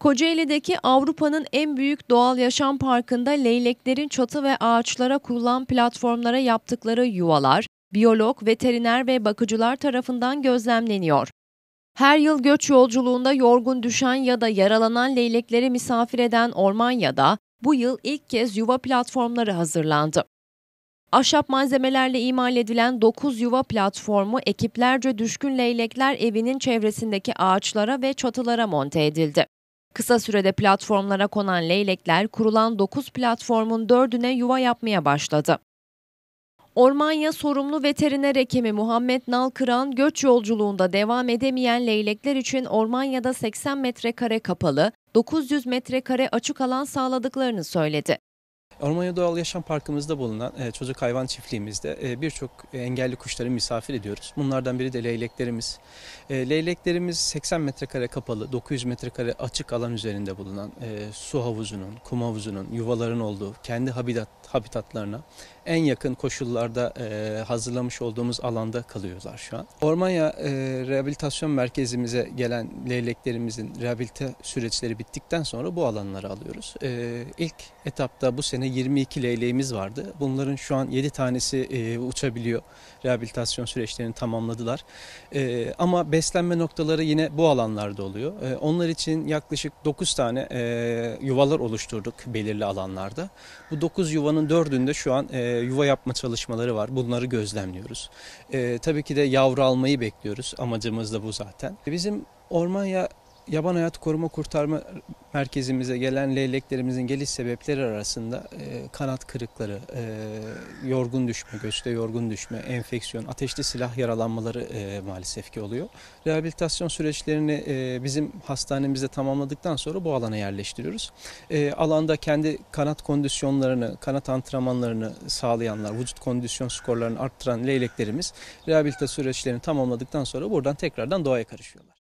Kocaeli'deki Avrupa'nın en büyük doğal yaşam parkında leyleklerin çatı ve ağaçlara kurulan platformlara yaptıkları yuvalar, biyolog, veteriner ve bakıcılar tarafından gözlemleniyor. Her yıl göç yolculuğunda yorgun düşen ya da yaralanan leylekleri misafir eden Ormanya'da bu yıl ilk kez yuva platformları hazırlandı. Ahşap malzemelerle imal edilen 9 yuva platformu ekiplerce düşkün leylekler evinin çevresindeki ağaçlara ve çatılara monte edildi. Kısa sürede platformlara konan leylekler kurulan 9 platformun 4'üne yuva yapmaya başladı. Ormanya sorumlu veteriner hekimi Muhammed Nalkıran göç yolculuğunda devam edemeyen leylekler için Ormanya'da 80 metrekare kapalı, 900 metrekare açık alan sağladıklarını söyledi. Ormanya Doğal Yaşam Parkımızda bulunan e, çocuk hayvan çiftliğimizde e, birçok e, engelli kuşları misafir ediyoruz. Bunlardan biri de leyleklerimiz. E, leyleklerimiz 80 metrekare kapalı, 900 metrekare açık alan üzerinde bulunan e, su havuzunun, kum havuzunun, yuvaların olduğu kendi habitat habitatlarına en yakın koşullarda e, hazırlamış olduğumuz alanda kalıyorlar şu an. Ormanya e, Rehabilitasyon Merkezimize gelen leyleklerimizin rehabilite süreçleri bittikten sonra bu alanları alıyoruz. E, ilk etapta bu sene 22 leyleğimiz vardı. Bunların şu an 7 tanesi e, uçabiliyor. Rehabilitasyon süreçlerini tamamladılar. E, ama beslenme noktaları yine bu alanlarda oluyor. E, onlar için yaklaşık 9 tane e, yuvalar oluşturduk belirli alanlarda. Bu 9 yuvanın 4'ünde şu an e, yuva yapma çalışmaları var. Bunları gözlemliyoruz. E, tabii ki de yavru almayı bekliyoruz. Amacımız da bu zaten. Bizim Ormanya Yaban Hayat Koruma Kurtarma Merkezimize gelen leyleklerimizin geliş sebepleri arasında e, kanat kırıkları, e, yorgun düşme, göçte yorgun düşme, enfeksiyon, ateşli silah yaralanmaları e, maalesef ki oluyor. Rehabilitasyon süreçlerini e, bizim hastanemizde tamamladıktan sonra bu alana yerleştiriyoruz. E, alanda kendi kanat kondisyonlarını, kanat antrenmanlarını sağlayanlar, vücut kondisyon skorlarını arttıran leyleklerimiz rehabilitasyon süreçlerini tamamladıktan sonra buradan tekrardan doğaya karışıyorlar.